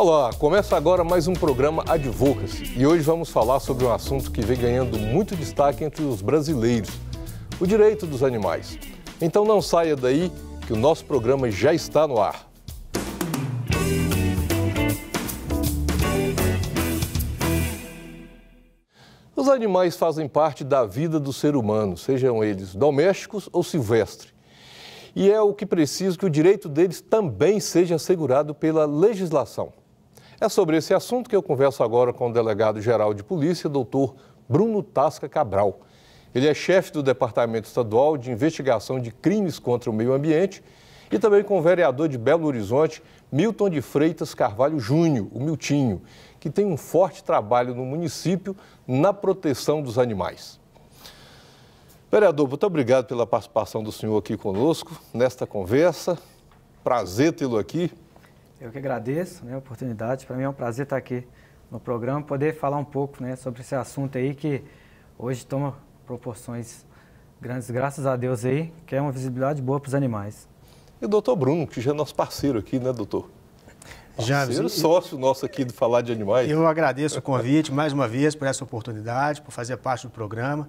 Olá, começa agora mais um programa Advocacy e hoje vamos falar sobre um assunto que vem ganhando muito destaque entre os brasileiros: o direito dos animais. Então não saia daí que o nosso programa já está no ar. Os animais fazem parte da vida do ser humano, sejam eles domésticos ou silvestres. E é o que preciso que o direito deles também seja assegurado pela legislação. É sobre esse assunto que eu converso agora com o delegado-geral de polícia, doutor Bruno Tasca Cabral. Ele é chefe do Departamento Estadual de Investigação de Crimes contra o Meio Ambiente e também com o vereador de Belo Horizonte, Milton de Freitas Carvalho Júnior, o Miltinho, que tem um forte trabalho no município na proteção dos animais. Vereador, muito obrigado pela participação do senhor aqui conosco nesta conversa. Prazer tê-lo aqui. Eu que agradeço né, a oportunidade. Para mim é um prazer estar aqui no programa, poder falar um pouco né, sobre esse assunto aí que hoje toma proporções grandes, graças a Deus aí, que é uma visibilidade boa para os animais. E o doutor Bruno, que já é nosso parceiro aqui, né, doutor? Parceiro, já, sócio nosso aqui de falar de animais. Eu agradeço o convite mais uma vez por essa oportunidade, por fazer parte do programa,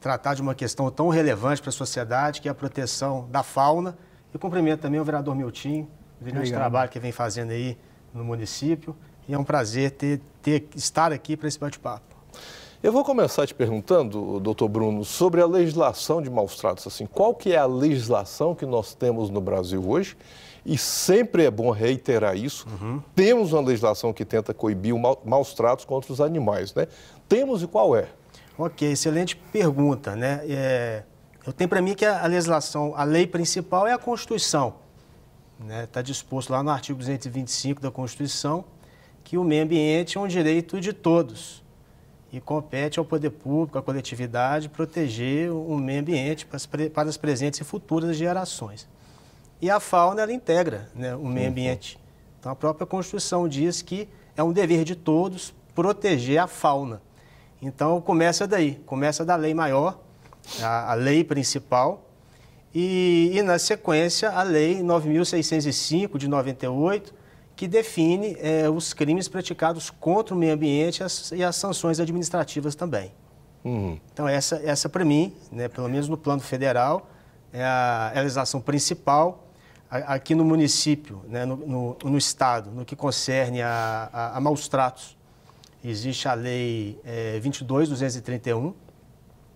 tratar de uma questão tão relevante para a sociedade, que é a proteção da fauna. E cumprimento também o vereador Miltinho, brilhante trabalho que vem fazendo aí no município. E é um prazer ter, ter estar aqui para esse bate-papo. Eu vou começar te perguntando, doutor Bruno, sobre a legislação de maus tratos. Assim, qual que é a legislação que nós temos no Brasil hoje? E sempre é bom reiterar isso. Uhum. Temos uma legislação que tenta coibir o maus tratos contra os animais, né? Temos e qual é? Ok, excelente pergunta, né? É, eu tenho para mim que a legislação, a lei principal é a Constituição. Está né, tá disposto lá no artigo 225 da Constituição que o meio ambiente é um direito de todos e compete ao poder público, à coletividade, proteger o meio ambiente para as, para as presentes e futuras gerações. E a fauna, ela integra né, o meio ambiente. Então, a própria Constituição diz que é um dever de todos proteger a fauna. Então, começa daí, começa da lei maior, a, a lei principal, e, e na sequência, a Lei 9.605 de 98, que define é, os crimes praticados contra o meio ambiente e as, e as sanções administrativas também. Uhum. Então, essa, essa para mim, né, pelo menos no plano federal, é a legislação principal aqui no município, né, no, no, no, Estado, no que concerne a, a, a maus tratos. Existe a Lei é, 22.231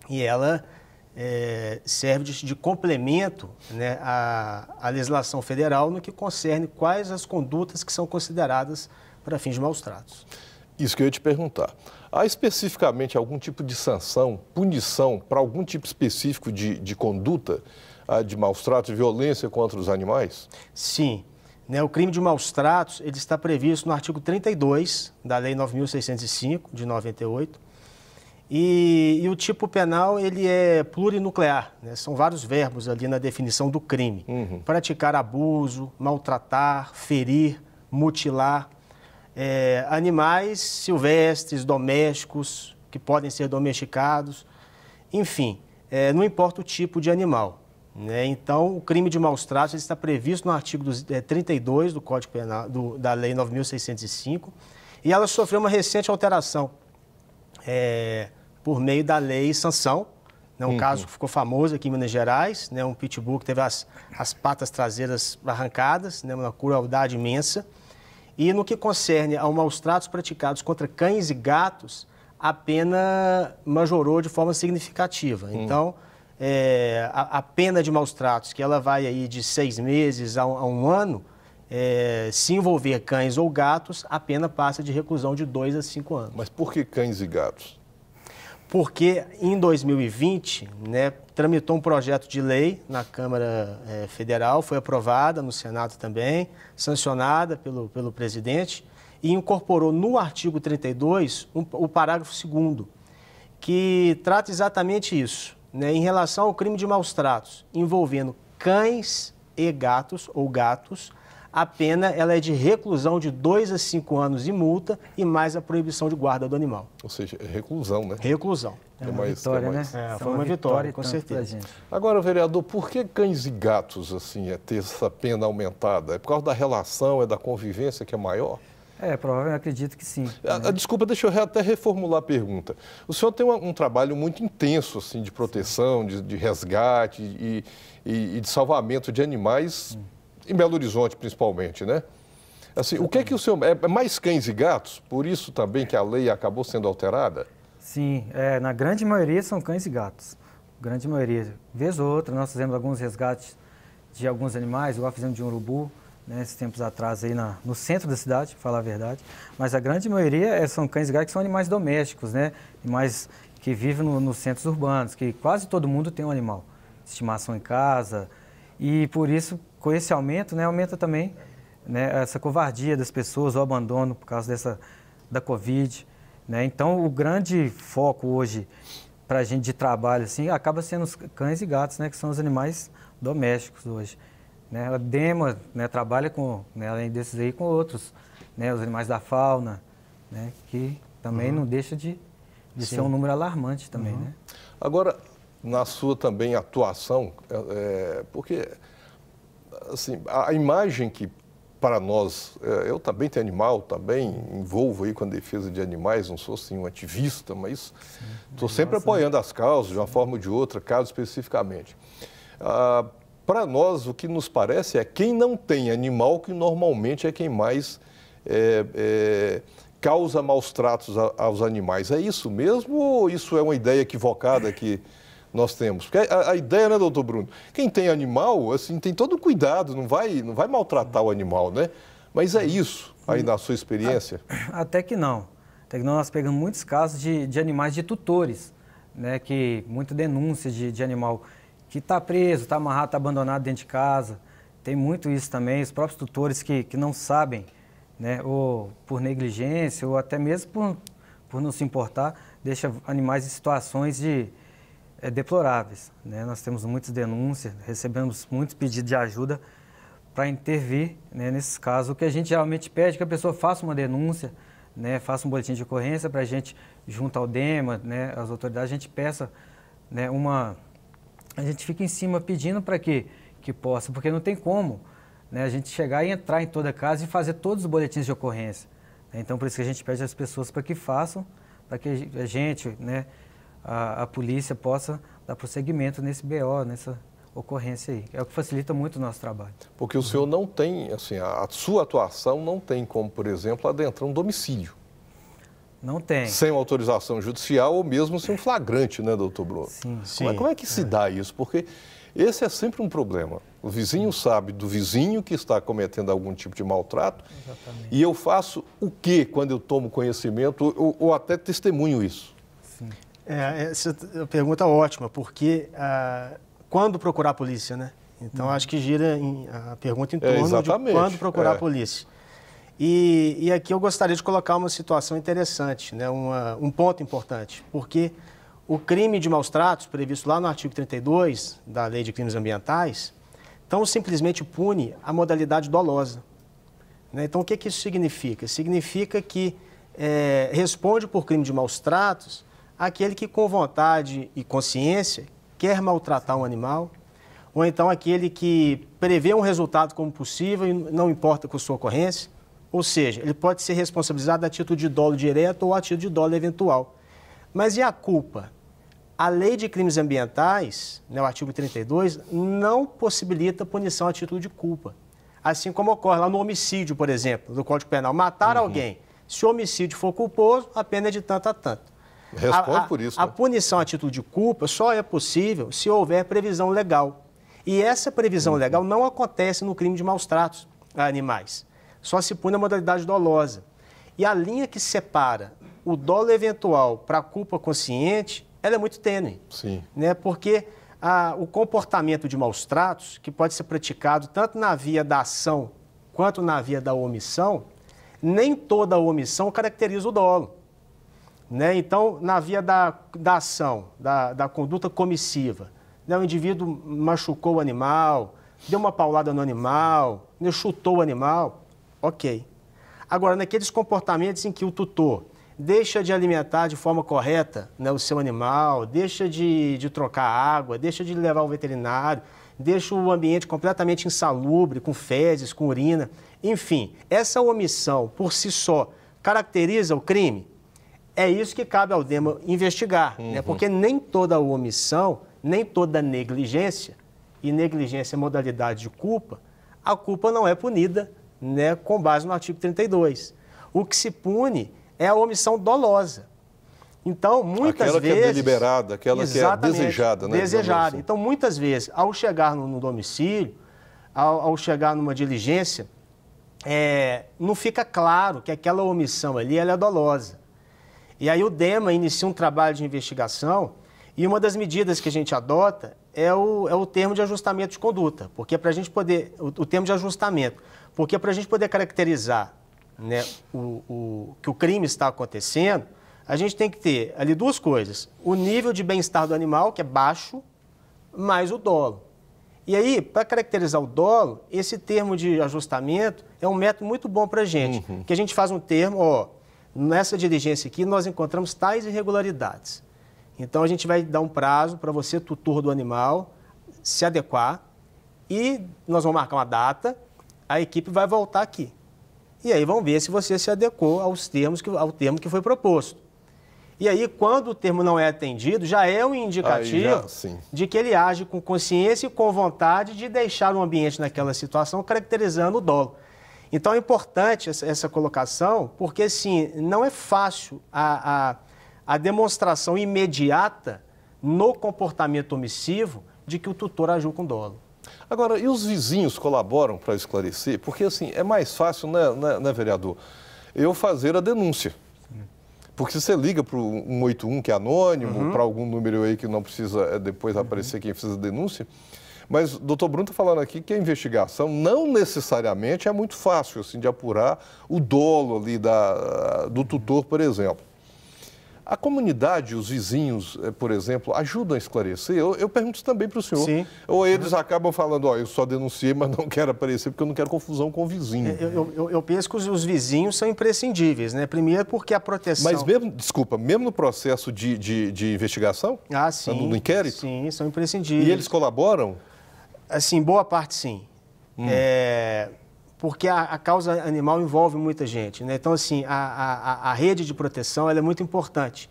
e ela é, serve de, de complemento né, à, à, legislação federal no que concerne quais as condutas que são consideradas para fins de maus tratos. Isso que eu ia te perguntar. Há especificamente algum tipo de sanção, punição para algum tipo específico de, de conduta ah, de maus tratos e violência contra os animais? Sim. Né, o crime de maus tratos ele está previsto no artigo 32 da Lei 9.605, de 98 e, e, o tipo penal ele é plurinuclear, né? são vários verbos ali na definição do crime: uhum. praticar abuso, maltratar, ferir, mutilar. É, animais silvestres, domésticos, que podem ser domesticados, enfim, é, não importa o tipo de animal. Né? Então, o crime de maus tratos está previsto no artigo 32 é, do Código Penal, do, da Lei 9.605, e ela sofreu uma recente alteração. É, por meio da lei sanção. Né, um uhum. caso que ficou famoso aqui em Minas Gerais, né, um pitbull que teve as, as patas traseiras arrancadas, né, uma crueldade imensa. E no que concerne a maus tratos praticados contra cães e gatos, a pena majorou de forma significativa. Uhum. Então, é, a, a, pena de maus tratos, que ela vai aí de seis meses a um, a um ano, é, se envolver cães ou gatos, a pena passa de reclusão de dois a cinco anos. Mas por que cães e gatos? porque em 2020 né, tramitou um projeto de lei na Câmara é, Federal, foi aprovada no Senado também, sancionada pelo, pelo presidente, e incorporou no artigo 32 um, o parágrafo 2, que trata exatamente isso, né, em relação ao crime de maus tratos, envolvendo cães e gatos ou gatos a pena ela é de reclusão de 2 a 5 anos e multa e mais a proibição de guarda do animal. Ou seja, é reclusão, né? Reclusão. É, é uma mais, é vitória, mais... né? É, foi uma, uma vitória, com certeza. Agora, vereador, por que cães e gatos, assim, é ter essa pena aumentada? É por causa da relação, é da convivência que é maior? É, provavelmente, acredito que sim. A, ah, né? Ah, desculpa, deixa eu até reformular a pergunta. O senhor tem um, um trabalho muito intenso, assim, de proteção, de, de resgate e, e, e, de salvamento de animais hum em Belo Horizonte principalmente, né? Assim, o que é que o seu. É, é mais cães e gatos? Por isso também que a lei acabou sendo alterada? Sim, é, na grande maioria são cães e gatos. Grande maioria. Vez ou outra, nós fizemos alguns resgates de alguns animais, igual fizemos de um urubu, né, esses tempos atrás, aí na, no centro da cidade, para falar a verdade. Mas a grande maioria é, são cães e gatos que são animais domésticos, né? Animais que vivem no, nos centros urbanos, que quase todo mundo tem um animal. Estimação em casa, e por isso, com esse aumento, né, aumenta também né, essa covardia das pessoas, o abandono por causa dessa da Covid. Né? Então, o grande foco hoje para a gente de trabalho assim, acaba sendo os cães e gatos, né, que são os animais domésticos hoje. Né? A Dema né, trabalha com, né, além desses aí, com outros, né, os animais da fauna, né, que também uhum. não deixa de, de ser um número alarmante também. Uhum. Né? Agora, na sua também atuação, é, é porque assim, a imagem que para nós, é, eu também tenho animal, também envolvo aí com a defesa de animais, não sou assim um ativista, mas estou sempre é. apoiando as causas de uma forma ou de outra, caso especificamente. Ah, para nós, o que nos parece é quem não tem animal, que normalmente é quem mais é, é, causa maus tratos a, aos animais. É isso mesmo ou isso é uma ideia equivocada que nós temos. Porque a, a, ideia, né, doutor Bruno? Quem tem animal, assim, tem todo o cuidado, não vai, não vai maltratar o animal, né? Mas é isso, aí na sua experiência? Até que não. Até que não, nós pegamos muitos casos de, de animais de tutores, né? Que muita denúncia de, de animal que está preso, está amarrado, está abandonado dentro de casa. Tem muito isso também, os próprios tutores que, que não sabem, né? Ou por negligência, ou até mesmo por, por não se importar, deixa animais em situações de é, deploráveis. Né? Nós temos muitas denúncias, recebemos muitos pedidos de ajuda para intervir né, nesses casos. O que a gente geralmente pede é que a pessoa faça uma denúncia, né, faça um boletim de ocorrência para a gente, junto ao DEMA, né, as autoridades, a gente peça né, uma... A gente fica em cima pedindo para que, que possa, porque não tem como né, a gente chegar e entrar em toda casa e fazer todos os boletins de ocorrência. Né. Então, por isso que a gente pede às pessoas para que façam, para que a gente, né, a, a polícia possa dar prosseguimento nesse BO, nessa ocorrência aí. É o que facilita muito o nosso trabalho. Porque o senhor não tem, assim, a, a, sua atuação não tem como, por exemplo, adentrar um domicílio. Não tem. Sem autorização judicial ou mesmo sem um flagrante, né, doutor Bruno Sim. Sim. Como, é, como é que se é. dá isso? Porque esse é sempre um problema. O vizinho sabe do vizinho que está cometendo algum tipo de maltrato. Exatamente. E eu faço o que quando eu tomo conhecimento ou, ou até testemunho isso? É, é, essa pergunta é ótima, porque ah, quando procurar a polícia, né? Então, hum. acho que gira em, a pergunta em é, torno é, de quando procurar é. a polícia. E, e, aqui eu gostaria de colocar uma situação interessante, né? Uma, um ponto importante, porque o crime de maus tratos, previsto lá no artigo 32 da Lei de Crimes Ambientais, tão simplesmente pune a modalidade dolosa. Né? Então, o que, que isso significa? Significa que é, responde por crime de maus tratos aquele que com vontade e consciência quer maltratar um animal, ou então aquele que prevê um resultado como possível e não importa com sua ocorrência. Ou seja, ele pode ser responsabilizado a título de dolo direto ou a título de dolo eventual. Mas e a culpa? A lei de crimes ambientais, né, o artigo 32, não possibilita punição a título de culpa. Assim como ocorre lá no homicídio, por exemplo, do Código Penal. Matar uhum. alguém, se o homicídio for culposo, a pena é de tanto a tanto. Responde a, por isso. A né? punição à título de culpa só é possível se houver previsão legal. E essa previsão uhum. legal não acontece no crime de maus tratos a animais. Só se pune a modalidade dolosa. E a linha que separa o dolo eventual para a culpa consciente, ela é muito tênue. Sim. Né? Porque a, o comportamento de maus tratos, que pode ser praticado tanto na via da ação quanto na via da omissão, nem toda omissão caracteriza o dolo. Né? Então, na via da, da ação, da, da conduta comissiva, né? o indivíduo machucou o animal, deu uma paulada no animal, né? chutou o animal, ok. Agora, naqueles comportamentos em que o tutor deixa de alimentar de forma correta né, o seu animal, deixa de, de trocar água, deixa de levar o veterinário, deixa o ambiente completamente insalubre, com fezes, com urina. Enfim, essa omissão por si só caracteriza o crime? É isso que cabe ao DEMA investigar, né? uhum. né? porque nem toda omissão, nem toda negligência, e negligência é modalidade de culpa, a culpa não é punida né, com base no artigo 32. O que se pune é a omissão dolosa. Então, muitas aquela vezes. Aquela que é deliberada, aquela que é desejada, né? Desejada. Assim. Então, muitas vezes, ao chegar no, no domicílio, ao, ao, chegar numa diligência, é, não fica claro que aquela omissão ali ela é dolosa. E aí o DEMA inicia um trabalho de investigação e uma das medidas que a gente adota é o, é o termo de ajustamento de conduta, porque é para a gente poder. O, o, termo de ajustamento, porque é para a gente poder caracterizar né, o, o, que o crime está acontecendo, a gente tem que ter ali duas coisas: o nível de bem-estar do animal, que é baixo, mais o dolo. E aí, para caracterizar o dolo, esse termo de ajustamento é um método muito bom para a gente, uhum. que a gente faz um termo, ó, nessa diligência aqui nós encontramos tais irregularidades. Então a gente vai dar um prazo para você, tutor do animal, se adequar e nós vamos marcar uma data, a equipe vai voltar aqui. E aí vão ver se você se adequou aos termos que, ao termo que foi proposto. E aí, quando o termo não é atendido, já é um indicativo já, de que ele age com consciência e com vontade de deixar o ambiente naquela situação, caracterizando o dolo. Então é importante essa, essa colocação, porque assim, não é fácil a, a, a demonstração imediata no comportamento omissivo de que o tutor agiu com dolo. Agora, e os vizinhos colaboram para esclarecer? Porque assim, é mais fácil, né, né, né vereador, eu fazer a denúncia. Porque você liga para o 181, que é anônimo, uhum. para algum número aí que não precisa é, depois uhum. aparecer uhum. quem fez a denúncia, mas o doutor Bruno está falando aqui que a investigação não necessariamente é muito fácil assim, de apurar o dolo ali da, do tutor, por exemplo. A comunidade, os vizinhos, eh, por exemplo, ajudam a esclarecer? Eu, eu pergunto também para o senhor. Sim. Ou eles acabam falando, ó, eu só denunciei, mas não quero aparecer porque eu não quero confusão com o vizinho. É, eu, eu, eu penso que os, os, vizinhos são imprescindíveis, né? Primeiro porque a proteção... Mas mesmo, desculpa, mesmo no processo de, de, de investigação? Ah, sim. No inquérito? Sim, são imprescindíveis. E eles colaboram? Assim, boa parte sim. Hum. É, porque a, a, causa animal envolve muita gente. Né? Então, assim, a, a, a rede de proteção é muito importante.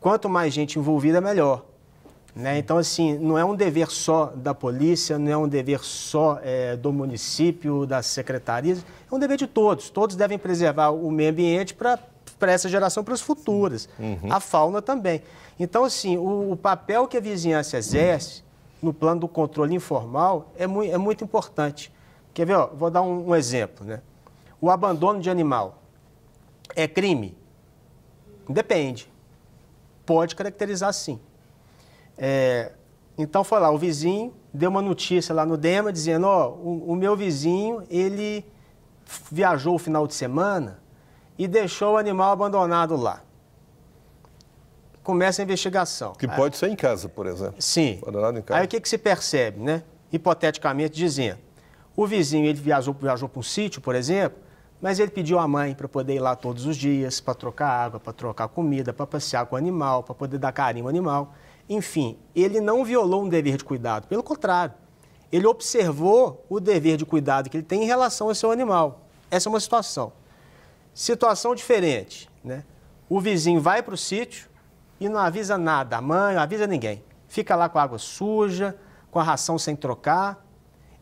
Quanto mais gente envolvida, melhor. Né? Então, assim, não é um dever só da polícia, não é um dever só é, do município, das secretarias, é um dever de todos. Todos devem preservar o meio ambiente para essa geração, para as futuras. Uhum. A fauna também. Então, assim, o, o, papel que a vizinhança exerce no plano do controle informal é, mu é muito importante. Quer ver? Ó, vou dar um, um, exemplo. Né? O abandono de animal é crime? Depende. Pode caracterizar sim. É, então foi lá, o vizinho deu uma notícia lá no DEMA dizendo, ó, o, o meu vizinho, ele viajou o final de semana e deixou o animal abandonado lá começa a investigação. Que pode ser em casa, por exemplo. Sim. em casa. Aí o que, que se percebe, né? Hipoteticamente dizendo, o vizinho ele viajou, viajou para um sítio, por exemplo, mas ele pediu à mãe para poder ir lá todos os dias, para trocar água, para trocar comida, para passear com o animal, para poder dar carinho ao animal. Enfim, ele não violou um dever de cuidado, pelo contrário, ele observou o dever de cuidado que ele tem em relação ao seu animal. Essa é uma situação. Situação diferente, né? O vizinho vai para o sítio, e não avisa nada, a mãe, não avisa ninguém. Fica lá com a água suja, com a ração sem trocar.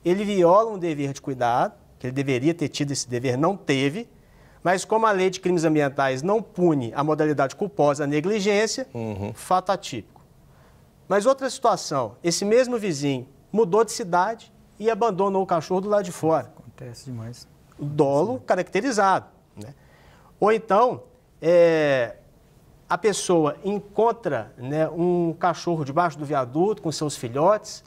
Ele viola um dever de cuidado, que ele deveria ter tido esse dever, não teve. Mas como a lei de crimes ambientais não pune a modalidade culposa, a negligência, uhum. fato atípico. Mas outra situação, esse mesmo vizinho mudou de cidade e abandonou o cachorro do lado de fora. Acontece demais. Dolo Sim. caracterizado. Né? Ou então, é, a pessoa encontra né, um cachorro debaixo do viaduto com seus filhotes,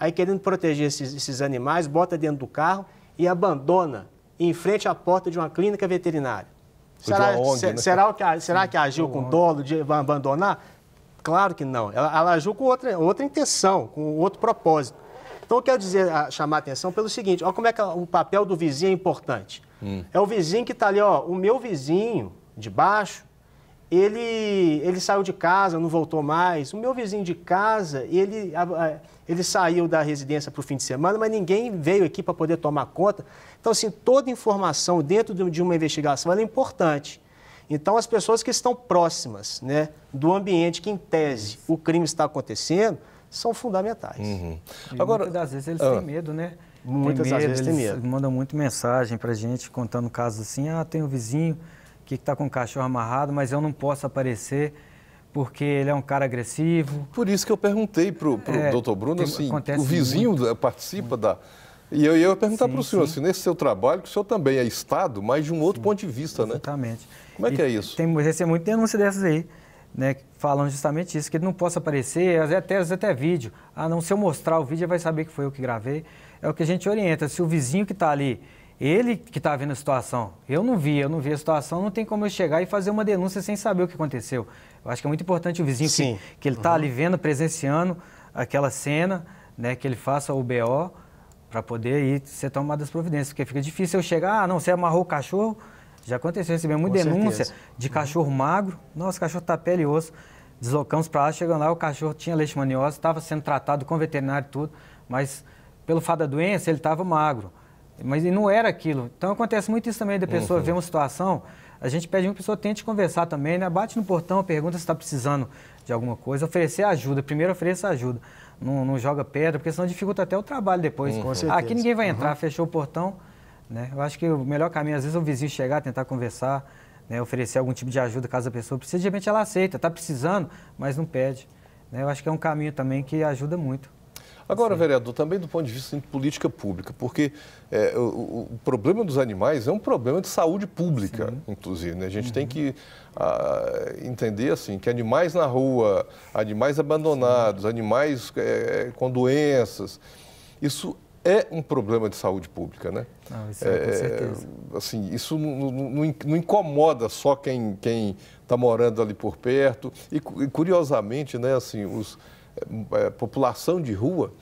aí querendo proteger esses, esses animais, bota dentro do carro e abandona em frente à porta de uma clínica veterinária. Será, ONG, se, né? será, que, será que agiu com dolo de abandonar? Claro que não. Ela, ela agiu com outra, outra intenção, com outro propósito. Então, eu quero dizer, chamar a atenção pelo seguinte: olha como é que o papel do vizinho é importante. Hum. É o vizinho que está ali, ó, o meu vizinho de baixo ele, ele saiu de casa, não voltou mais. O meu vizinho de casa, ele, ele saiu da residência para o fim de semana, mas ninguém veio aqui para poder tomar conta. Então, assim, toda informação dentro de uma investigação é importante. Então, as pessoas que estão próximas né, do ambiente que, em tese, o crime está acontecendo, são fundamentais. Uhum. Agora, muitas das vezes eles ah, têm medo, né? Muitas medo, vezes eles têm medo. Mandam muito mensagem para gente contando casos assim, ah, tem um vizinho que está com o cachorro amarrado, mas eu não posso aparecer porque ele é um cara agressivo. Por isso que eu perguntei para o é, doutor Bruno, tem, assim, o vizinho muito, participa da... E eu, eu ia perguntar para o senhor, sim. assim, nesse seu trabalho, que o senhor também é Estado, mas de um outro sim, ponto de vista, exatamente. né? Exatamente. Como é e que é isso? Tem, tem muita denúncia dessas aí, né, falando justamente isso, que ele não possa aparecer, às vezes até, às vezes até vídeo. Ah, não, se eu mostrar o vídeo, ele vai saber que foi eu que gravei. É o que a gente orienta. Se o vizinho que está ali ele que está vendo a situação. Eu não vi, eu não vi a situação, não tem como eu chegar e fazer uma denúncia sem saber o que aconteceu. Eu acho que é muito importante o vizinho que, que ele está uhum. ali vendo, presenciando aquela cena, né, que ele faça o BO para poder ir ser tomadas providências, porque fica difícil eu chegar, ah, não, você amarrou o cachorro. Já aconteceu, recebemos muita denúncia certeza. de cachorro uhum. magro. Nossa, cachorro está pele e osso. Deslocamos para lá, chegando lá, o cachorro tinha leishmaniose, estava sendo tratado com veterinário e tudo, mas pelo fato da doença, ele estava magro. Mas não era aquilo. Então acontece muito isso também, da pessoa uhum. ver uma situação, a gente pede que a pessoa tente conversar também, né? Bate no portão, pergunta se está precisando de alguma coisa, oferecer ajuda. Primeiro ofereça ajuda. Não, não joga pedra, porque senão dificulta até o trabalho depois. Uhum. aqui ninguém vai entrar, uhum. fechou o portão. Né? Eu acho que o melhor caminho, às vezes, é o vizinho chegar, tentar conversar, né? oferecer algum tipo de ajuda caso a pessoa precise. De repente ela aceita, está precisando, mas não pede. Né? Eu acho que é um caminho também que ajuda muito. Agora, Sim. vereador, também do ponto de vista assim, de política pública, porque é, o, o, problema dos animais é um problema de saúde pública, Sim. inclusive. Né? A gente uhum. tem que a, ah, entender assim que animais na rua, animais abandonados, Sim. animais é, com doenças, isso é um problema de saúde pública, né? isso é, é, com certeza. Assim, isso não, não, não incomoda só quem está morando ali por perto. E, curiosamente, né, assim, os é, é, população de rua,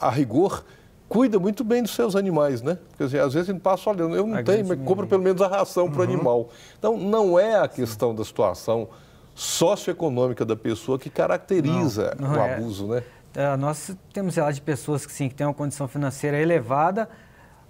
a rigor, cuida muito bem dos seus animais, né? Quer dizer, às vezes ele passa olhando, eu não a tenho, mas compro pelo menos a ração uhum. para o animal. Então, não é a questão da situação socioeconômica da pessoa que caracteriza não, não o é. abuso, né? É, nós temos relatos de pessoas que sim, que têm uma condição financeira elevada,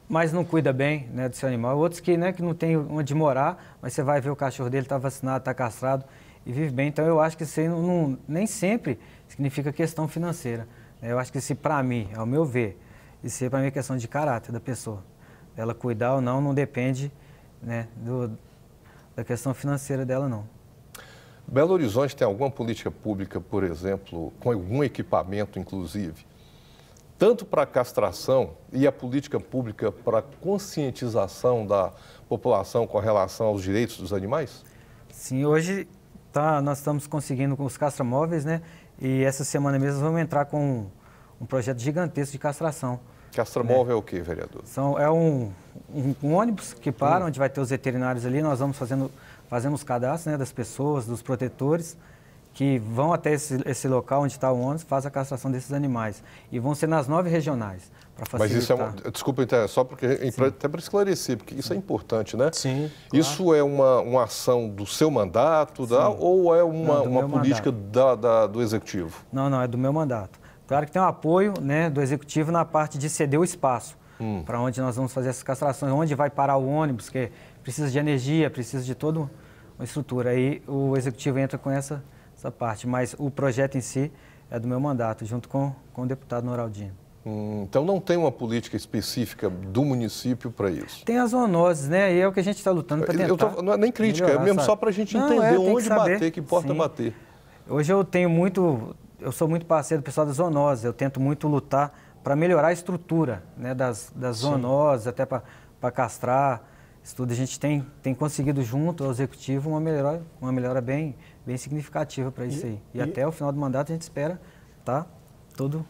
mas não cuida bem né, do seu animal. Outros que, né, que não tem onde morar, mas você vai ver o cachorro dele, está vacinado, está castrado e vive bem. Então, eu acho que isso aí não, não nem sempre significa questão financeira. Eu acho que se para mim, ao meu ver, isso é para mim questão de caráter da pessoa. Ela cuidar ou não não depende né, do, da questão financeira dela não. Belo Horizonte tem alguma política pública, por exemplo, com algum equipamento, inclusive, tanto para castração e a política pública para conscientização da população com relação aos direitos dos animais? Sim, hoje tá, nós estamos conseguindo com os castramóveis, né? E essa semana mesmo vamos entrar com um projeto gigantesco de castração. Castromóvel, né? é o que, vereador? São, é um, um, um ônibus que para, hum. onde vai ter os veterinários ali, nós vamos fazendo, fazemos os cadastros né, das pessoas, dos protetores que vão até esse, esse local onde está o ônibus, faz a castração desses animais. E vão ser nas nove regionais, para facilitar. Mas isso é um, Desculpa, então, é só porque, até para esclarecer, porque isso é importante, né? Sim. Claro. Isso é uma, uma ação do seu mandato da, ou é uma, não, uma política da, da, do Executivo? Não, não, é do meu mandato. Claro que tem um apoio né, do Executivo na parte de ceder o espaço hum. para onde nós vamos fazer essas castrações, onde vai parar o ônibus, que precisa de energia, precisa de toda uma estrutura. Aí o Executivo entra com essa essa parte, mas o projeto em si é do meu mandato, junto com, com o deputado Noraldinho. Hum, então não tem uma política específica do município para isso? Tem as zoonoses, né? E é o que a gente está lutando para tentar. Tô, não é nem crítica, é melhorar, é mesmo sabe? só para a gente não, entender é, onde que bater, que porta Sim. bater. Hoje eu tenho muito, eu sou muito parceiro do pessoal das zoonoses, eu tento muito lutar para melhorar a estrutura né, das, das zoonoses, até para castrar. Isso tudo a gente tem, tem conseguido junto ao executivo uma melhora, uma melhora bem, bem significativa para isso e, aí. E, e, até o final do mandato a gente espera estar tá tudo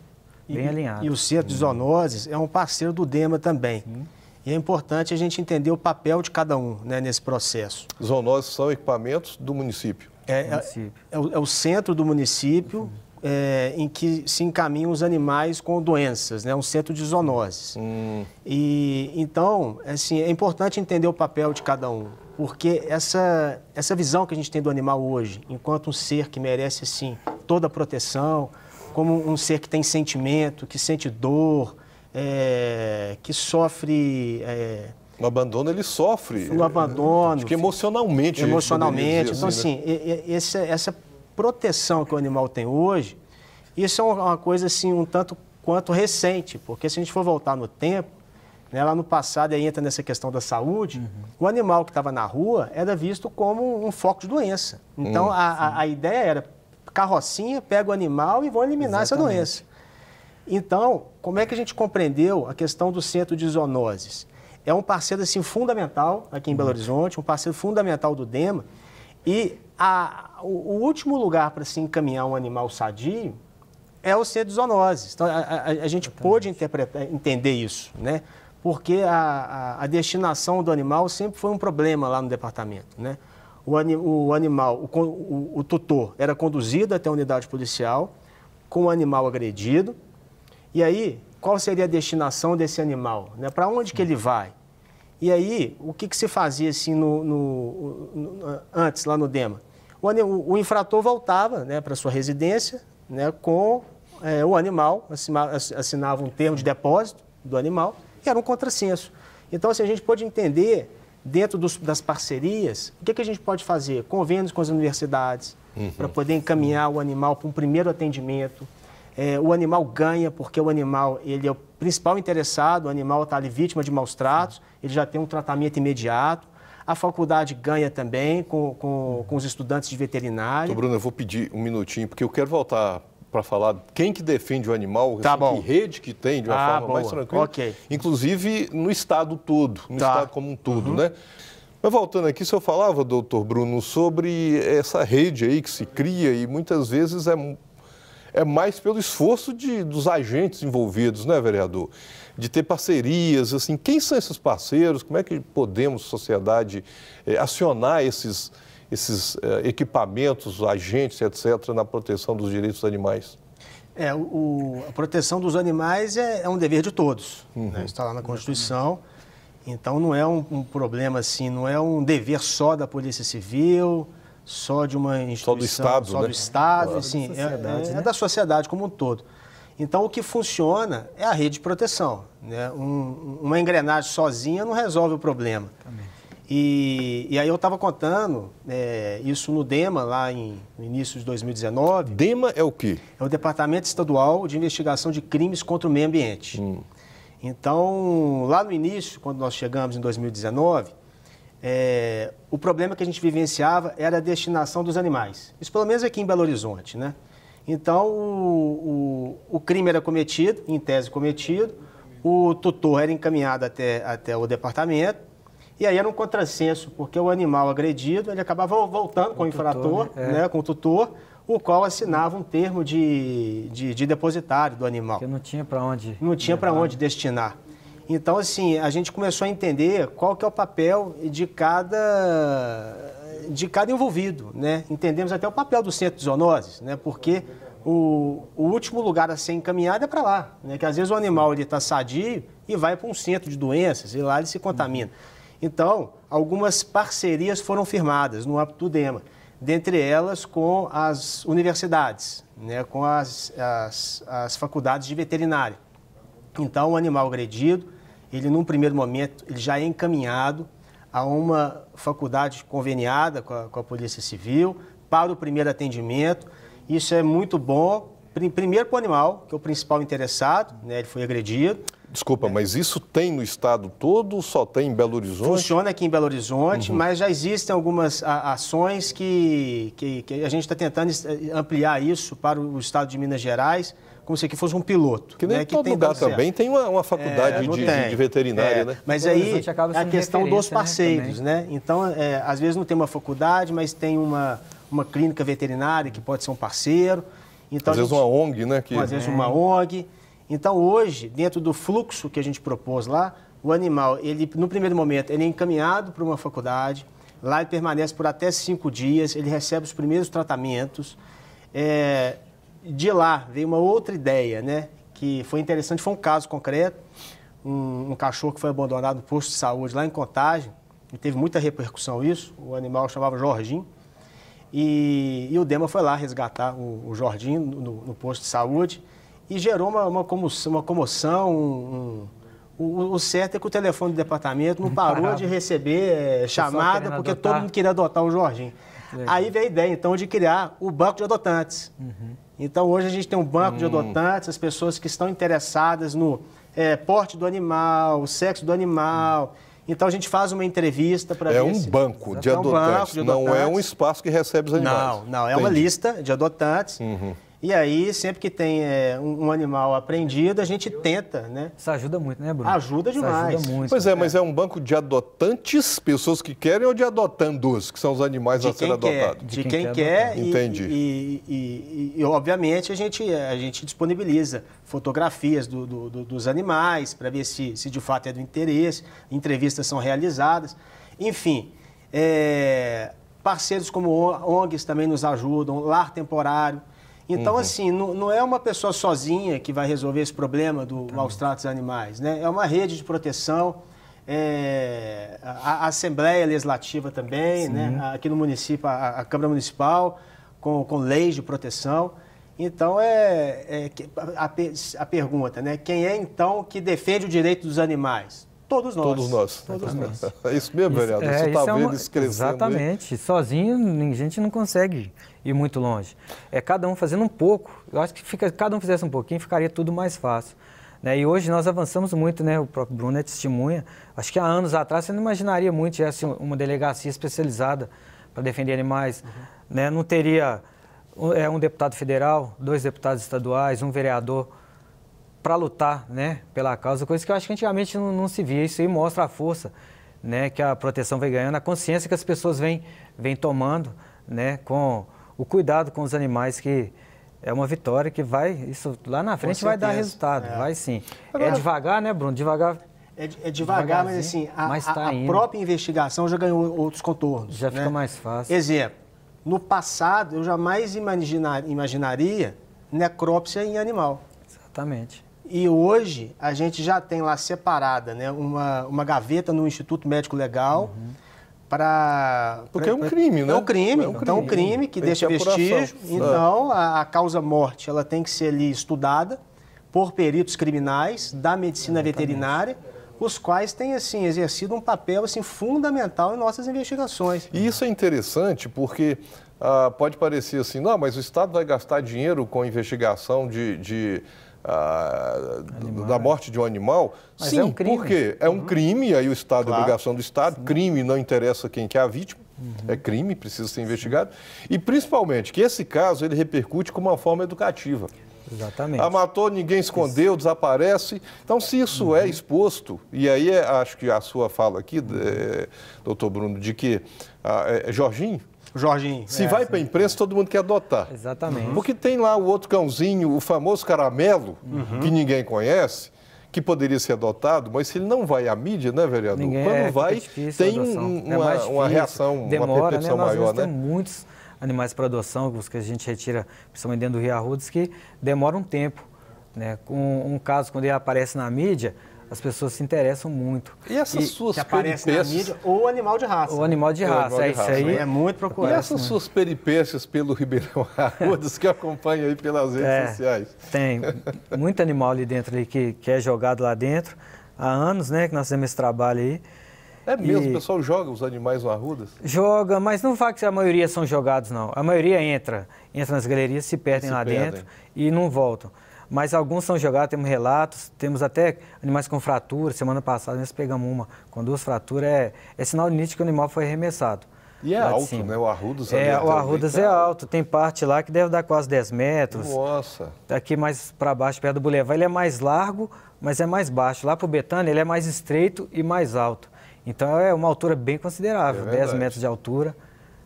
e, bem alinhado. E o Centro de uhum. Zoonoses é um parceiro do DEMA também. Sim. E é importante a gente entender o papel de cada um né, nesse processo. Zoonoses são equipamentos do município. É, é município. é, é, o, é o, centro do município. Uhum é, em que se encaminham os animais com doenças, né? um centro de zoonoses. Hum. E então, assim, é importante entender o papel de cada um, porque essa essa visão que a gente tem do animal hoje, enquanto um ser que merece assim toda a proteção, como um ser que tem sentimento, que sente dor, é, que sofre é, eh, o abandono ele sofre. O é, abandono. Acho que emocionalmente. Emocionalmente. Dizer, então, assim, né? Assim, é, essa, essa proteção que o animal tem hoje, isso é uma coisa assim um tanto quanto recente, porque se a gente for voltar no tempo, né, lá no passado aí entra nessa questão da saúde, uhum. o animal que estava na rua era visto como um foco de doença. Então a, a, a, ideia era carrocinha, pega o animal e vão eliminar Exatamente. essa doença. Então, como é que a gente compreendeu a questão do centro de zoonoses? É um parceiro assim fundamental aqui em uhum. Belo Horizonte, um parceiro fundamental do DEMA e a, o, o último lugar para se encaminhar um animal sadio é o ser de zoonoses. Então, a, a, a gente pôde eh, entender isso, né? porque a, a, destinação do animal sempre foi um problema lá no departamento. Né? O, o animal, o, o, o tutor era conduzido até a unidade policial com o animal agredido, e aí qual seria a destinação desse animal? Né? Para onde que ele uhum. vai? E aí, o que, que se fazia assim no, no, no, antes, lá no DEMA? o, o infrator voltava né, para sua residência né, com é, o animal, assinava, assinava um termo de depósito do animal, e era um contrassenso. Então, assim, a gente pôde entender, dentro dos, das parcerias, o que, que, a gente pode fazer? Convênios com as universidades, uhum. para poder encaminhar o animal para um primeiro atendimento. É, o animal ganha, porque o animal ele é o principal interessado, o animal está ali vítima de maus tratos, ele já tem um tratamento imediato. A faculdade ganha também com, com, com os estudantes de veterinária. Então, Bruno, eu vou pedir um minutinho, porque eu quero voltar para falar quem que defende o animal, tá assim, que rede que tem, de uma ah, forma boa. mais tranquila. Okay. Inclusive no estado todo, no tá. estado como um todo, uhum. né? Mas voltando aqui, se eu falava, doutor Bruno, sobre essa rede aí que se cria e muitas vezes é é mais pelo esforço de, dos agentes envolvidos, né, vereador? De ter parcerias, assim, quem são esses parceiros? Como é que podemos, sociedade, eh, acionar esses, esses eh, equipamentos, agentes, etc., na proteção dos direitos dos animais? É, o, a proteção dos animais é, é um dever de todos. Uhum. Né? Está lá na Constituição. Então não é um, um, problema assim, não é um dever só da Polícia Civil, só de uma instituição, só do Estado, só né? do Estado, claro. Assim, é, é, é, né? é, da sociedade como um todo. Então, o que funciona é a rede de proteção. Né? Um, uma engrenagem sozinha não resolve o problema. E, e, aí eu estava contando é, isso no DEMA, lá em, no início de 2019. DEMA é o quê? É o Departamento Estadual de Investigação de Crimes contra o Meio Ambiente. Hum. Então, lá no início, quando nós chegamos em 2019, é, o problema que a gente vivenciava era a destinação dos animais. Isso pelo menos aqui em Belo Horizonte, né? Então, o, o, o crime era cometido, em tese cometido, o tutor era encaminhado até, até o departamento, e aí era um contrassenso, porque o animal agredido, ele acabava voltando com o, infrator, tutor, né? É. Né, com o tutor, o qual assinava um termo de, de, de depositário do animal. Porque não tinha para onde. Não tinha para onde destinar. Então, assim, a gente começou a entender qual que é o papel de cada, de cada envolvido, né? Entendemos até o papel do centro de zoonoses, né? Porque o, o último lugar a ser encaminhado é para lá, né? Que às vezes o animal ele está sadio e vai para um centro de doenças e lá ele se contamina. Então, algumas parcerias foram firmadas no âmbito do DEMA, dentre elas com as universidades, né? Com as, as, as faculdades de veterinária. Então, o animal agredido ele num primeiro momento ele já é encaminhado a uma faculdade conveniada com a, com a Polícia Civil para o primeiro atendimento. Isso é muito bom, primeiro para o animal, que é o principal interessado, né? ele foi agredido. Desculpa, é. mas isso tem no estado todo só tem em Belo Horizonte? Funciona aqui em Belo Horizonte, uhum. mas já existem algumas ações que, que, que a gente está tentando eh, ampliar isso para o estado de Minas Gerais como se aqui fosse um piloto. Que nem né, todo que tem lugar também tem uma, uma faculdade é, de, tem. de, veterinária, é, né? Mas aí é a questão dos né, parceiros, né? né? Então, é, às vezes não tem uma faculdade, mas tem uma, uma clínica veterinária que pode ser um parceiro. Então, às gente, vezes uma ONG, né? Que... Às vezes é. uma ONG. Então, hoje, dentro do fluxo que a gente propôs lá, o animal, ele, no primeiro momento, ele é encaminhado para uma faculdade, lá ele permanece por até cinco dias, ele recebe os primeiros tratamentos, é, de lá veio uma outra ideia, né? Que foi interessante, foi um caso concreto. Um, um cachorro que foi abandonado no posto de saúde lá em Contagem, e teve muita repercussão isso. O animal chamava Jorginho. E, e o Dema foi lá resgatar o, o Jorginho no, no, posto de saúde e gerou uma, uma comoção. Uma comoção um, um, o, o, certo é que o telefone do departamento não parou Parava. de receber é, chamada porque adotar. todo mundo queria adotar o Jorginho. Aí veio a ideia, então, de criar o banco de adotantes. Uhum. Então, hoje a gente tem um banco hum. de adotantes, as pessoas que estão interessadas no é, porte do animal, o sexo do animal. Hum. Então a gente faz uma entrevista para é, um se... é um banco de adotantes, não é um espaço que recebe os animais. Não, não, é Entendi. uma lista de adotantes. Uhum. E aí, sempre que tem é, um, um, animal apreendido, a gente tenta, né? Isso ajuda muito, né, Bruno? Ajuda demais. Isso ajuda muito. Pois é, né? mas é um banco de adotantes, pessoas que querem ou de adotandos, que são os animais de a serem adotados? De, de, quem, quem quer. quer e, Entendi. E, e, e, obviamente, a gente, a gente disponibiliza fotografias do, do, do, dos animais para ver se, se de fato é do interesse, entrevistas são realizadas. Enfim, é, parceiros como ONGs também nos ajudam, lar temporário. Então, uhum. assim, não, não, é uma pessoa sozinha que vai resolver esse problema do tá. maus tratos animais, né? É uma rede de proteção. É, a, a, Assembleia Legislativa também, né? aqui no município, a, a, Câmara Municipal, com, com leis de proteção. Então, é, é a, a, pergunta, né? Quem é, então, que defende o direito dos animais? Todos nós. Todos nós. Todos nós. É isso mesmo, vereador. É, tá isso, é, Você está vendo uma... Exatamente. Aí. Sozinho, a gente não consegue ir muito longe. É cada um fazendo um pouco. Eu acho que fica, cada um fizesse um pouquinho, ficaria tudo mais fácil. Né? E hoje nós avançamos muito, né? o próprio Bruno é testemunha. Acho que há anos atrás você não imaginaria muito já, uma delegacia especializada para defender animais. Uhum. Né? Não teria é, um deputado federal, dois deputados estaduais, um vereador para lutar né? pela causa, coisa que eu acho que antigamente não, não se via. Isso aí mostra a força né? que a proteção vem ganhando, a consciência que as pessoas vêm, vêm tomando né? com o cuidado com os animais que é uma vitória que vai, isso lá na frente vai dar resultado, é. vai sim. É Agora, é devagar, né, Bruno? Devagar. É, é devagar, mas assim, a, mas tá a, a própria investigação já ganhou outros contornos. Já né? fica mais fácil. Exemplo, no passado eu jamais imaginar, imaginaria necrópsia em animal. Exatamente. E hoje a gente já tem lá separada né, uma, uma gaveta no Instituto Médico Legal. Uhum para porque é um crime, né? É um crime, é um então é um crime que deixa vestígio. É. Então a, a, causa morte ela tem que ser ali estudada por peritos criminais da medicina veterinária os quais têm assim exercido um papel assim fundamental em nossas investigações. E isso é interessante porque ah, pode parecer assim, não, mas o Estado vai gastar dinheiro com investigação de, de ah, da né? morte de um animal. Sim, é um porque é um uhum. crime, aí o Estado é claro. é obrigação do Estado, Sim. crime não interessa quem que é a vítima, uhum. é crime, precisa ser investigado. E principalmente que esse caso ele repercute como uma forma educativa. Exatamente. A ah, matou, ninguém escondeu, isso. desaparece. Então, se isso uhum. é exposto, e aí é, acho que a sua fala aqui, uhum. É, doutor Bruno, de que a, ah, é, eh, Jorginho, Jorginho. Se é, vai assim. para a imprensa, todo mundo quer adotar. Exatamente. Porque tem lá o outro cãozinho, o famoso caramelo, uhum. que ninguém conhece, que poderia ser adotado, mas se ele não vai à mídia, né, vereador? Ninguém Quando é, vai, tem é uma, é difícil, uma, reação, demora, uma né? percepção né? maior, né? Tem muitos animais para adoção, os que a gente retira, principalmente dentro do Rio Arrudas, que demora um tempo. Né? Um, um caso, quando ele aparece na mídia, as pessoas se interessam muito. E essas e, suas que na mídia, ou animal de raça. Ou animal de raça, animal é, de isso aí. Né? É muito procurado. E essas né? suas né? peripécias pelo Ribeirão Arrudas que acompanha aí pelas redes é, sociais. Tem muito animal ali dentro ali que, que é jogado lá dentro. Há anos, né, que nós temos esse trabalho aí. É mesmo, e... o pessoal joga os animais no Arrudas? Joga, mas não fala que a maioria são jogados, não. A maioria entra, entra nas galerias, se perdem se lá perdem. dentro e não voltam mas alguns são jogados, temos relatos, temos até animais com fratura. Semana passada nós pegamos uma com duas fraturas, é, é sinal nítido que o animal foi arremessado. E é alto, né? O Arrudas é, é O Arrudas é alto, tem parte lá que deve dar quase 10 metros. Nossa! Aqui mais para baixo, perto do Boulevard, ele é mais largo, mas é mais baixo. Lá para o Betânia, ele é mais estreito e mais alto. Então é uma altura bem considerável, é 10 metros de altura,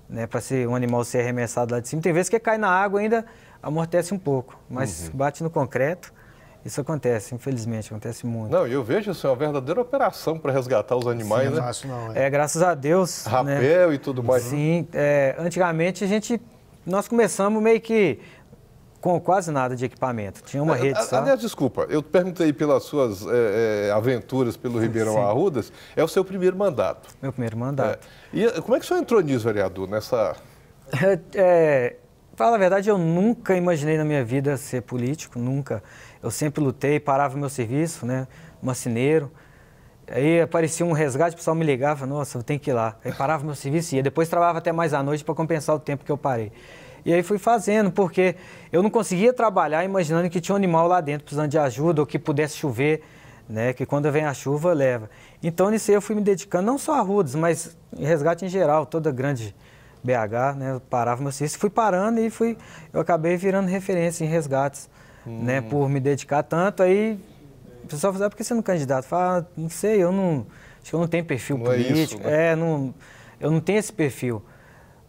né? Para um animal ser arremessado lá de cima. Tem vezes que cai na água ainda, amortece um pouco, mas uhum. bate no concreto. Isso acontece, infelizmente, acontece muito. Não, eu vejo isso é uma verdadeira operação para resgatar os animais, Sim, é né? Não, não, é. é, graças a Deus. Né? Rapel né? e tudo mais. Sim, é, antigamente a gente, nós começamos meio que com quase nada de equipamento. Tinha uma é, rede só. Aliás, desculpa, eu perguntei pelas suas é, é, aventuras pelo Ribeirão Sim. Arrudas, é o seu primeiro mandato. Meu primeiro mandato. É. E como é que o senhor entrou nisso, vereador, nessa... É, falar a verdade, eu nunca imaginei na minha vida ser político, nunca. Eu sempre lutei, parava o meu serviço, né? Macineiro. Aí aparecia um resgate, o pessoal me ligava, nossa, eu tenho que ir lá. Aí parava o meu serviço e ia. Depois trabalhava até mais à noite para compensar o tempo que eu parei. E aí fui fazendo, porque eu não conseguia trabalhar imaginando que tinha um animal lá dentro precisando de ajuda ou que pudesse chover, né? Que quando vem a chuva leva. Então nisso aí eu fui me dedicando não só a rudes mas em resgate em geral, toda grande BH, né? Eu parava meu serviço, fui parando e fui, eu acabei virando referência em resgates, né, hum. né? Por me dedicar tanto, aí o pessoal fala, ah, por que você não é candidato? Fala, ah, não sei, eu não, acho que eu não tenho perfil não político, é, isso, né? é, não, eu não tenho esse perfil.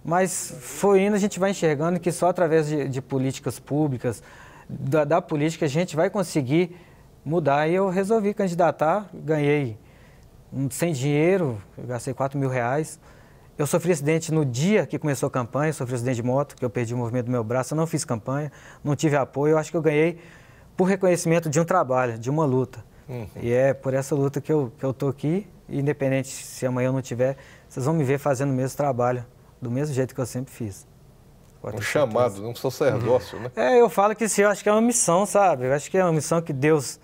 Mas foi indo, a gente vai enxergando que só através de, de políticas públicas, da, da, política, a gente vai conseguir mudar. E eu resolvi candidatar, ganhei hum, sem dinheiro, eu gastei 4 mil reais. Eu sofri acidente no dia que começou a campanha, sofri acidente de moto, que eu perdi o movimento do meu braço, eu não fiz campanha, não tive apoio. Eu acho que eu ganhei por reconhecimento de um trabalho, de uma luta. Uhum. E é por essa luta que eu, que eu tô aqui, independente se amanhã eu não tiver, vocês vão me ver fazendo o mesmo trabalho, do mesmo jeito que eu sempre fiz. um chamado, Não um sacerdócio, uhum. né? É, eu falo que sim, eu acho que é uma missão, sabe? Eu acho que é uma missão que Deus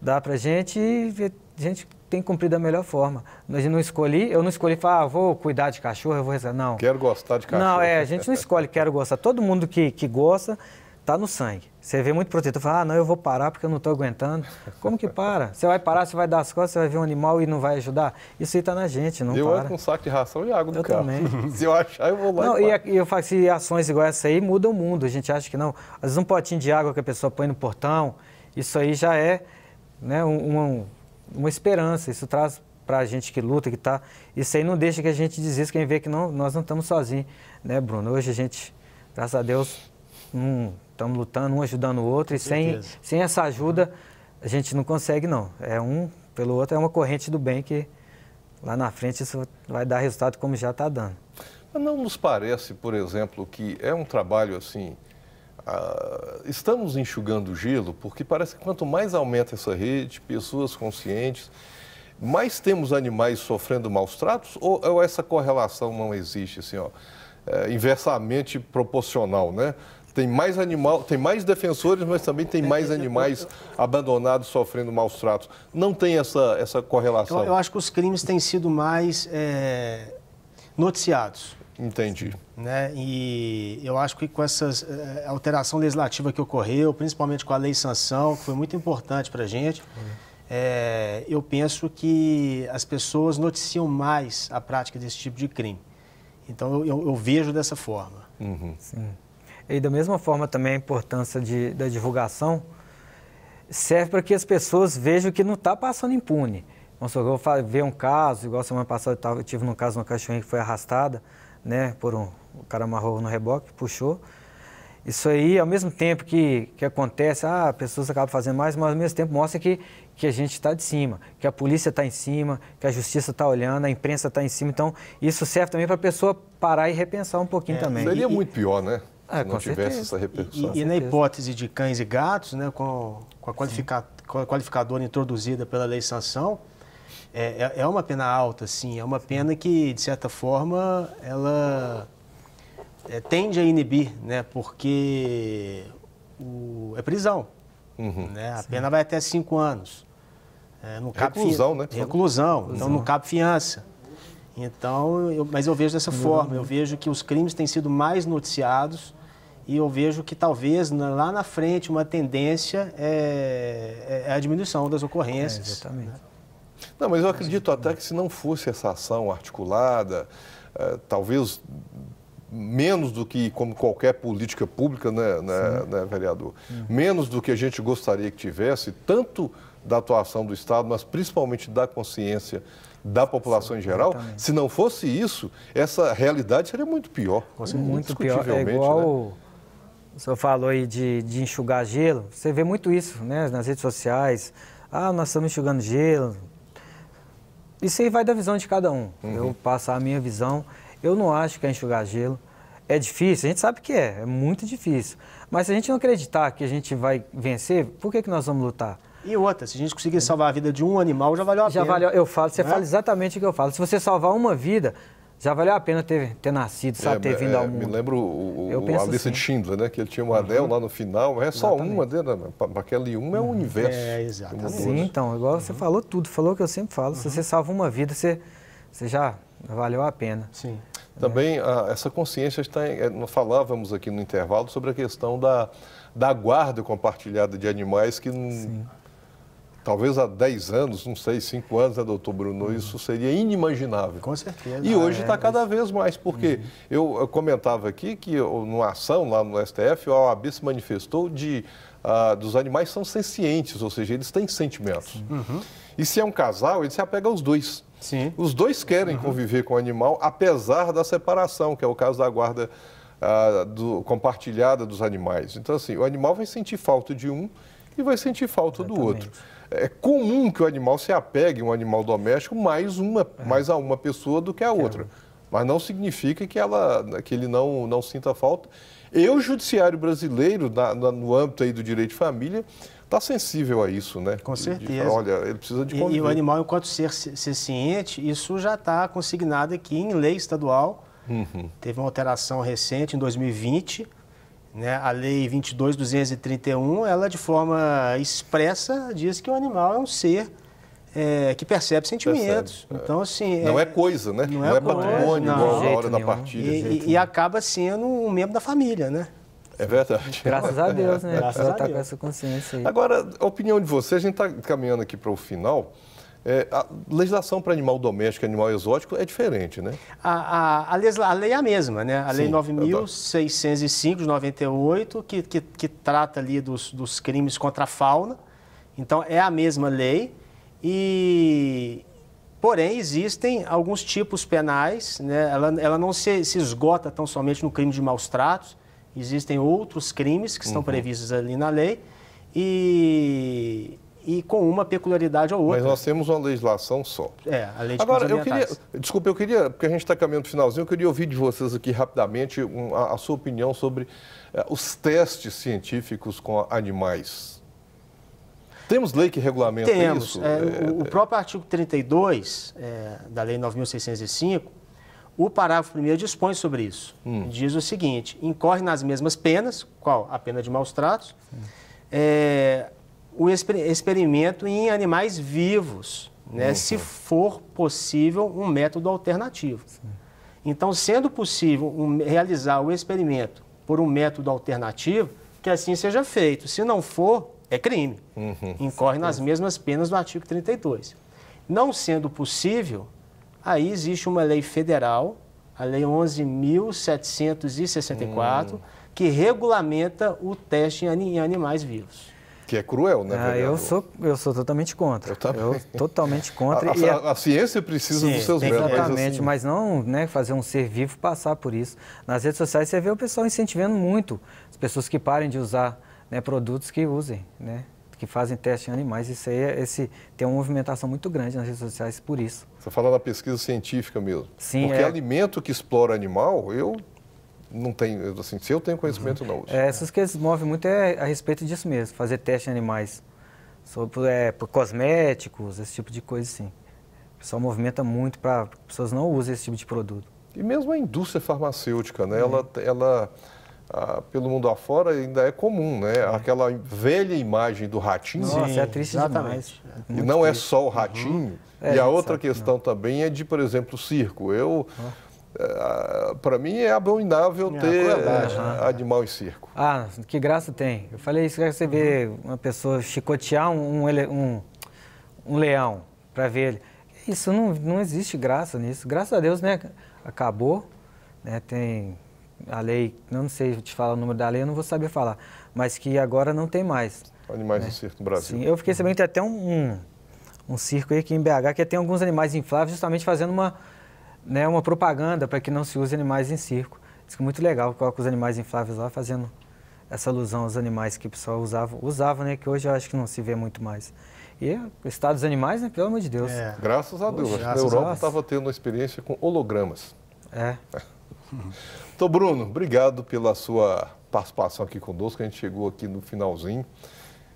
dá pra gente e a gente tem que cumprir da melhor forma. Mas eu não escolhi, eu não escolhi falar, ah, vou cuidar de cachorro, eu vou rezar. Não. Quero gostar de cachorro. Não, é, a gente não escolhe, quero gostar. Todo mundo que, que gosta está no sangue. Você vê muito protetor, fala, ah, não, eu vou parar porque eu não estou aguentando. Como que para? Você vai parar, você vai dar as costas, você vai ver um animal e não vai ajudar? Isso aí está na gente, não eu para. Eu com um saco de ração e água no eu carro. Também. se eu achar, eu vou lá não, e, e eu faço e ações igual essa aí mudam o mundo. A gente acha que não. Às vezes um potinho de água que a pessoa põe no portão, isso aí já é né, um, um uma esperança, isso traz para a gente que luta, que está. Isso aí não deixa que a gente desista, quem vê que não, nós não estamos sozinhos, né, Bruno? Hoje a gente, graças a Deus, estamos um, lutando, um ajudando o outro, e sem, sem essa ajuda a gente não consegue, não. É um pelo outro, é uma corrente do bem que lá na frente isso vai dar resultado como já está dando. Mas não nos parece, por exemplo, que é um trabalho assim ah, estamos enxugando o gelo porque parece que quanto mais aumenta essa rede, pessoas conscientes, mais temos animais sofrendo maus tratos ou, ou essa correlação não existe assim, ó, é, inversamente proporcional, né? Tem mais animal, tem mais defensores, mas também tem mais animais abandonados sofrendo maus tratos. Não tem essa, essa correlação. Eu, eu acho que os crimes têm sido mais é, noticiados. Entendi. Né? E eu acho que com essa eh, alteração legislativa que ocorreu, principalmente com a lei sanção, que foi muito importante para a gente, é, eu penso que as pessoas noticiam mais a prática desse tipo de crime. Então eu, eu, vejo dessa forma. Uhum. Sim. E da mesma forma também a importância de, da divulgação serve para que as pessoas vejam que não está passando impune. Vamos supor, eu vou ver um caso, igual semana passada eu, eu tive um caso de uma cachorrinha que foi arrastada né? Por um, o cara amarrou no reboque, puxou. Isso aí, ao mesmo tempo que, que acontece, ah, pessoas acabam fazendo mais, mas ao mesmo tempo mostra que, que a gente está de cima, que a polícia está em cima, que a justiça está olhando, a imprensa está em cima. Então, isso serve também para a pessoa parar e repensar um pouquinho é, também. Seria é e, muito pior, né? É, não tivesse certeza. essa repercussão. E, e na hipótese de cães e gatos, né, com, com a qualifica, qualificadora introduzida pela lei sanção, é, é, é uma pena alta, assim, é uma pena que, de certa forma, ela é, tende a inibir, né? Porque o, é prisão, uhum, né? A sim. pena vai até cinco anos. É, no cabe Reclusão, né? Reclusão, então não cabe fiança. Então, eu, mas eu vejo dessa uhum. forma, eu vejo que os crimes têm sido mais noticiados e eu vejo que talvez lá na frente uma tendência é, é, é a diminuição das ocorrências. É, exatamente. Né? Não, mas eu acredito até que se não fosse essa ação articulada, eh, talvez menos do que como qualquer política pública, né, né, né vereador? Uhum. Menos do que a gente gostaria que tivesse, tanto da atuação do Estado, mas principalmente da consciência da população Sim, em geral. Exatamente. Se não fosse isso, essa realidade seria muito pior. Muito, muito pior. É né? igual né? o senhor falou aí de, de enxugar gelo. Você vê muito isso né, nas redes sociais. Ah, nós estamos enxugando gelo, isso aí vai da visão de cada um. Uhum. Eu passar a minha visão. Eu não acho que é enxugar gelo. É difícil, a gente sabe que é, é muito difícil. Mas se a gente não acreditar que a gente vai vencer, por que, que nós vamos lutar? E outra, se a gente conseguir salvar a vida de um animal, já valeu a já pena. Já valeu, eu falo, você é? fala exatamente o que eu falo. Se você salvar uma vida, já valeu a pena ter, ter nascido, sabe, é, ter vindo é, ao mundo. Me lembro o, o, a lista assim. de Schindler, né? Que ele tinha um uhum. anel lá no final, é só exatamente. uma dele, né? Aquele um é o um uhum. universo. É, exato. Sim, então, igual uhum. você falou tudo, falou o que eu sempre falo, uhum. se você uhum. salva uma vida, você, você já valeu a pena. Sim. Também a, ah, essa consciência está. É, nós falávamos aqui no intervalo sobre a questão da, da guarda compartilhada de animais que não, talvez há 10 anos, não sei, 5 anos, né, doutor Bruno? Uhum. Isso seria inimaginável. Com certeza. E hoje está é, tá cada mas... vez mais, porque uhum. eu, eu, comentava aqui que numa ação lá no STF, o OAB se manifestou de. Ah, dos animais são sencientes, ou seja, eles têm sentimentos. Uhum. E se é um casal, ele se apega aos dois. Sim. Os dois querem uhum. conviver com o animal, apesar da separação, que é o caso da guarda ah, do, compartilhada dos animais. Então, assim, o animal vai sentir falta de um e vai sentir falta Exatamente. do outro é comum que o animal se apegue, um animal doméstico, mais, uma, é. mais a uma pessoa do que a outra. Mas não significa que, ela, que ele não, não sinta falta. E o judiciário brasileiro, na, na, no âmbito aí do direito de família, está sensível a isso, né? Com certeza. De, de, olha, ele precisa de conviver. E, e o animal, enquanto ser, ser ciente, isso já está consignado aqui em lei estadual. Uhum. Teve uma alteração recente, em 2020, né? A lei 22.231, ela de forma expressa diz que o animal é um ser é, que percebe sentimentos. Percebe, é. então, assim... Não é, é, coisa, né? Não, é, não é patrimônio, igual na hora nenhum. da E, e, e acaba sendo um membro da família, né? É verdade. Graças a Deus, né? Graças a tá Deus com essa consciência aí. Agora, a opinião de você, a gente está caminhando aqui para o final. É, a legislação para animal doméstico e animal exótico é diferente, né? A, a, a, lei é a mesma, né? A Sim, lei 9.605 de 98, que, que, que trata ali dos, dos crimes contra a fauna. Então, é a mesma lei. E, Porém, existem alguns tipos penais, né? ela, ela não se, se, esgota tão somente no crime de maus tratos, existem outros crimes que estão uhum. previstos ali na lei. E e com uma peculiaridade ou outra. Mas nós temos uma legislação só. É, a lei de Agora, eu queria, desculpa, eu queria, porque a gente está caminhando para finalzinho, eu queria ouvir de vocês aqui rapidamente um, a, a, sua opinião sobre eh, os testes científicos com animais. Temos lei que regulamenta Temos. isso? É, é, o, é... o, próprio artigo 32 é, da Lei 9.605, o parágrafo primeiro dispõe sobre isso. Hum. Diz o seguinte, incorre nas mesmas penas, qual? A pena de maus-tratos, é, o experimento em animais vivos, né? Uhum. se for possível, um método alternativo. Sim. Então, sendo possível um, realizar o experimento por um método alternativo, que assim seja feito. Se não for, é crime. Uhum. Incorre Sim. nas mesmas penas do artigo 32. Não sendo possível, aí existe uma lei federal, a Lei 11.764, uhum. que regulamenta o teste em animais vivos que é cruel, né? Ah, eu sou, eu sou totalmente contra. Eu, sou eu totalmente contra. A, a, a, a ciência precisa sim, dos seus métodos. Exatamente, assim... mas não né, fazer um ser vivo passar por isso. Nas redes sociais você vê o pessoal incentivando muito as pessoas que parem de usar né, produtos que usem, né? que fazem teste em animais, isso aí é, esse, tem uma movimentação muito grande nas redes sociais por isso. Você fala da pesquisa científica mesmo. Sim, Porque é... alimento que explora animal, eu não tem, assim, se eu tenho conhecimento, não. É, essas que eles movem muito é a respeito disso mesmo, fazer teste em animais, sobre é, cosméticos, esse tipo de coisa, sim. O pessoal movimenta muito para pessoas não usem esse tipo de produto. E mesmo a indústria farmacêutica, né? É. Ela, ela ah, pelo mundo afora ainda é comum, né? É. Aquela velha imagem do ratinho. Nossa, é Sim, é triste exatamente. demais. É. E não triste. é só o ratinho. Uhum. e a outra sabe, questão não. também é de, por exemplo, o circo. Eu... É, para mim é abominável é, ter é animal né? em circo. Ah, que graça tem. Eu falei isso, você vê uhum. uma pessoa chicotear um, um, um leão para ver ele. Isso não, não existe graça nisso. Graças a Deus, né? Acabou. Né, tem a lei, não sei te falar o número da lei, eu não vou saber falar, mas que agora não tem mais. Animais né? em circo no Brasil. Sim, eu fiquei sabendo que tem até um, um, um circo aí aqui em BH que tem alguns animais infláveis justamente fazendo uma né, uma propaganda para que não se use animais em circo. Diz que é muito legal, coloca os animais infláveis lá fazendo essa alusão aos animais que o pessoal usava, usava, né, que hoje eu acho que não se vê muito mais. E o estado dos animais, né, pelo amor de Deus. É. Graças a Deus, Poxa, a Europa estava tendo uma experiência com hologramas. É. então, Bruno, obrigado pela sua participação aqui conosco. A gente chegou aqui no finalzinho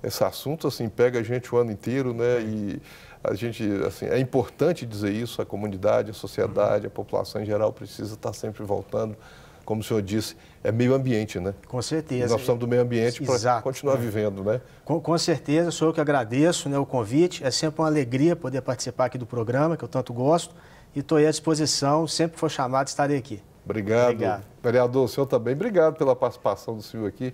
esse assunto assim pega a gente o ano inteiro, né? E a gente assim é importante dizer isso. A comunidade, a sociedade, uhum. a população em geral precisa estar sempre voltando. Como o senhor disse, é meio ambiente, né? Com certeza. Nós precisamos do meio ambiente para continuar vivendo, né? Com, com certeza, sou eu que agradeço né, o convite. É sempre uma alegria poder participar aqui do programa, que eu tanto gosto. E estou à disposição, sempre que for chamado, estarei aqui. Obrigado. obrigado. Vereador, o senhor também, obrigado pela participação do senhor aqui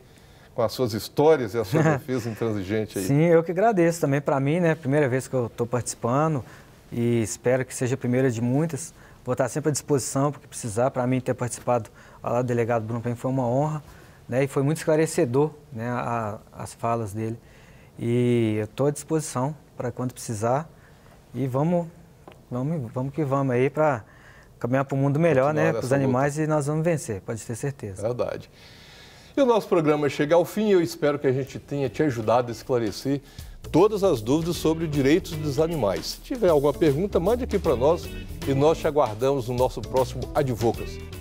com as suas histórias e as suas defesa intransigentes aí. Sim, eu que agradeço também para mim, né? Primeira vez que eu estou participando e espero que seja a primeira de muitas. Vou estar sempre à disposição porque precisar. Para mim ter participado lá do delegado Bruno Penho foi uma honra, né? E foi muito esclarecedor, né? A, as falas dele. E eu estou à disposição para quando precisar. E vamos, vamos, vamos que vamos aí para caminhar para um mundo melhor, Continuar né? Para os animais luta. e nós vamos vencer, pode ter certeza. Verdade. E o nosso programa chega ao fim e eu espero que a gente tenha te ajudado a esclarecer todas as dúvidas sobre direitos dos animais. Se tiver alguma pergunta, mande aqui para nós e nós te aguardamos no nosso próximo Advocas.